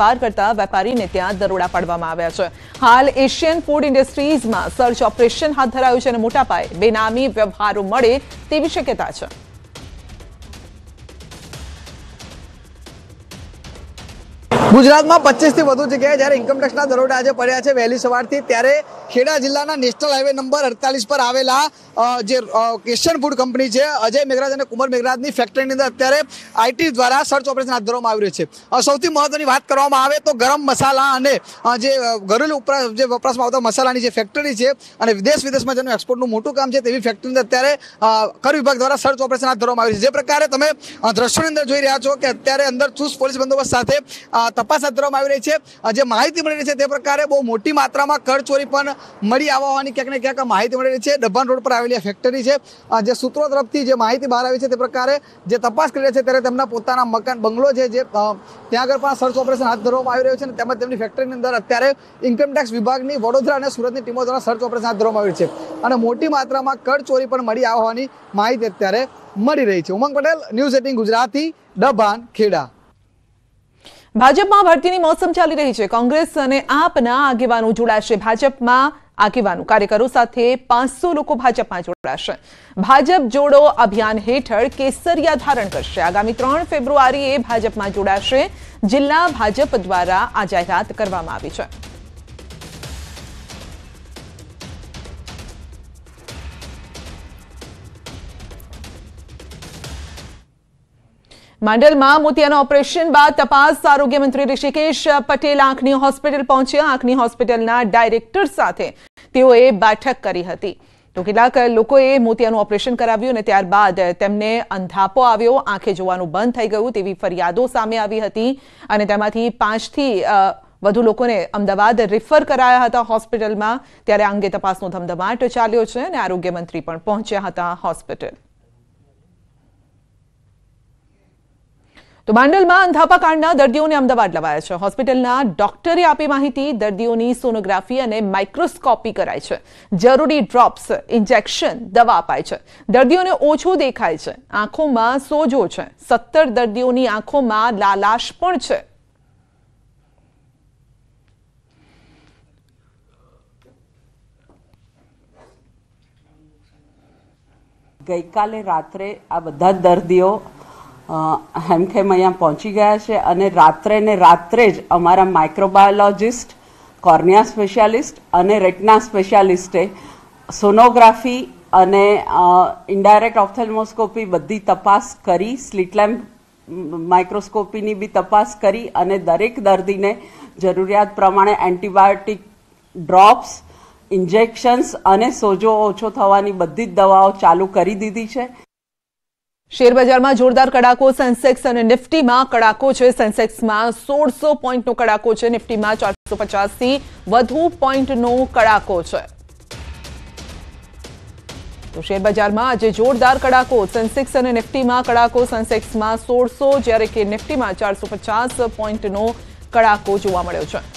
far કરતા વેપારી ને ત્યાં દરોડા પાડવામાં આવ્યા છે હાલ એશિયન ફૂડ ઇન્ડસ્ટ્રીઝ માં સર્ચ ઓપરેશન હાથ ધરાયું છે અને મોટા પાયે બેનામી વ્યવહારો મળી તે વિશે કહેતા છે ગુજરાતમાં પચીસથી વધુ જગ્યાએ જ્યારે ઇન્કમટેક્સના દરોડા આજે પડ્યા છે વહેલી સવારથી ત્યારે ખેડા જિલ્લાના નેશનલ હાઈવે નંબર અડતાલીસ પર આવેલા જે એશિયન ફૂડ કંપની છે અજય મેઘરાજ અને કુમાર મેઘરાજની ફેક્ટરીની અંદર અત્યારે આઈટી દ્વારા સર્ચ ઓપરેશન હાથ ધરવામાં આવી રહ્યું છે સૌથી મહત્વની વાત કરવામાં આવે તો ગરમ મસાલા અને જે ઘરેલુ જે વપરાશમાં આવતા મસાલાની જે ફેક્ટરી છે અને વિદેશ વિદેશમાં જેનું એક્સપોર્ટનું મોટું કામ છે તેવી ફેક્ટરીની અત્યારે કર વિભાગ દ્વારા સર્ચ ઓપરેશન હાથ ધરવામાં આવ્યું છે જે પ્રકારે તમે દ્રશ્યોની અંદર જોઈ રહ્યા છો કે અત્યારે અંદર ચુસ્ત પોલીસ બંદોબસ્ત સાથે પાસા ધ્રો માં આવી રહ્યો છે આ જે માહિતી મળી રહે છે તે પ્રમાણે બહુ મોટી માત્રામાં કડ ચોરી પણ મળી આવવાની કે કે માહિતી મળી રહે છે ડબાન રોડ પર આવેલી ફેક્ટરી છે આ જે સૂત્રો તરફથી જે માહિતી બહાર આવી છે તે પ્રમાણે જે તપાસ કરે છે ત્યારે તેમનું પોતાનું મકાન બંગલો છે જે ત્યાં આગળ પર સર્ચ ઓપરેશન હાથ ધરોમાં આવી રહ્યો છે અને તેમાંથી તેમની ફેક્ટરી ની અંદર અત્યારે ઇન્કમ ટેક્સ વિભાગની વડોદરા અને સુરત ની ટીમો દ્વારા સર્ચ ઓપરેશન હાથ ધરોમાં આવી રહ્યું છે અને મોટી માત્રામાં કડ ચોરી પણ મળી આવવાની માહિતી અત્યારે મળી રહી છે ઉમંગ પટેલ ન્યૂઝ સેટિંગ ગુજરાતી ડબાન ખેડા भाजपाમાં ભરતીની મોસમ ચાલી રહી છે કોંગ્રેસ અને આપના આગેવાનો જોડાય છે ભાજપમાં આગેવાનો કાર્યકરો સાથે 500 લોકો ભાજપમાં જોડા છે ભાજપ જોડો અભિયાન હેઠર કેસરીયા ધારણ કરશે આગામી 3 ફેબ્રુઆરીએ ભાજપમાં જોડાશે જિલ્લા ભાજપ દ્વારા આયોજિત કરવામાં આવી છે માડલ માં મોતીયાનો ઓપરેશન બાદ તપાસ આરોગ્ય મંત્રી ર વિશેકેશ પટેલ આંખની હોસ્પિટલ પહોંચ્યા આંખની હોસ્પિટલના ડાયરેક્ટર સાથે તેઓએ બેઠક કરી હતી તો એટલા કે લોકોએ મોતીયાનો ઓપરેશન કરાવ્યો અને ત્યારબાદ તેમને અંધાપો આવ્યો આંખે જોવાનું બંધ થઈ ગયું તેવી ફરિયાદો સામે આવી હતી અને તેમાંથી 5 થી વધુ લોકોને અમદાવાદ રિફર કરાયા હતા હોસ્પિટલમાં ત્યારે અંગે તપાસનો ધમધમાટ ચાલ્યો છે અને આરોગ્ય મંત્રી પણ પહોંચ્યા હતા હોસ્પિટલ તો બાંડલમાં અંધાપાકાંડના દર્દીઓને અમદાવાદ લવાયા છે હોસ્પિટલના ડોક્ટરે આપી માહિતી દર્દીઓની સોનોગ્રાફી અને માઇક્રોસ્કોપી કરાય છે જરૂરી ડ્રોપ્સ ઇન્જેક્શન દવા અપાય છે દર્દીઓને ઓછું દેખાય છે આંખોમાં સોજો છે સત્તર દર્દીઓની આંખોમાં લાલાશ પણ છે ગઈકાલે રાત્રે આ બધા દર્દીઓ હેમખેમ અહીંયા પહોંચી ગયા છે અને રાત્રે ને રાત્રે જ અમારા માઇક્રોબાયોલોજિસ્ટ કોર્નિયા સ્પેશિયાલિસ્ટ અને રેટના સ્પેશિયાલિસ્ટે સોનોગ્રાફી અને ઇન્ડાયરેક્ટ ઓપ્થેલ્મોસ્કોપી બધી તપાસ કરી સ્લીટ લેમ્પ માઇક્રોસ્કોપીની બી તપાસ કરી અને દરેક દર્દીને જરૂરિયાત પ્રમાણે એન્ટીબાયોટિક ડ્રોપ્સ ઇન્જેક્શન્સ અને સોજો ઓછો થવાની બધી જ દવાઓ ચાલુ કરી દીધી છે શેરબજારમાં જોરદાર કડકો સેન્સેક્સ અને નિફ્ટીમાં કડકો છે સેન્સેક્સમાં 1600 પોઈન્ટનો કડકો છે નિફ્ટીમાં 450 થી વધુ પોઈન્ટનો કડકો છે તો શેરબજારમાં આજે જોરદાર કડકો સેન્સેક્સ અને નિફ્ટીમાં કડકો સેન્સેક્સમાં 1600 જ્યારે કે નિફ્ટીમાં 450 પોઈન્ટનો કડકો જોવા મળ્યો છે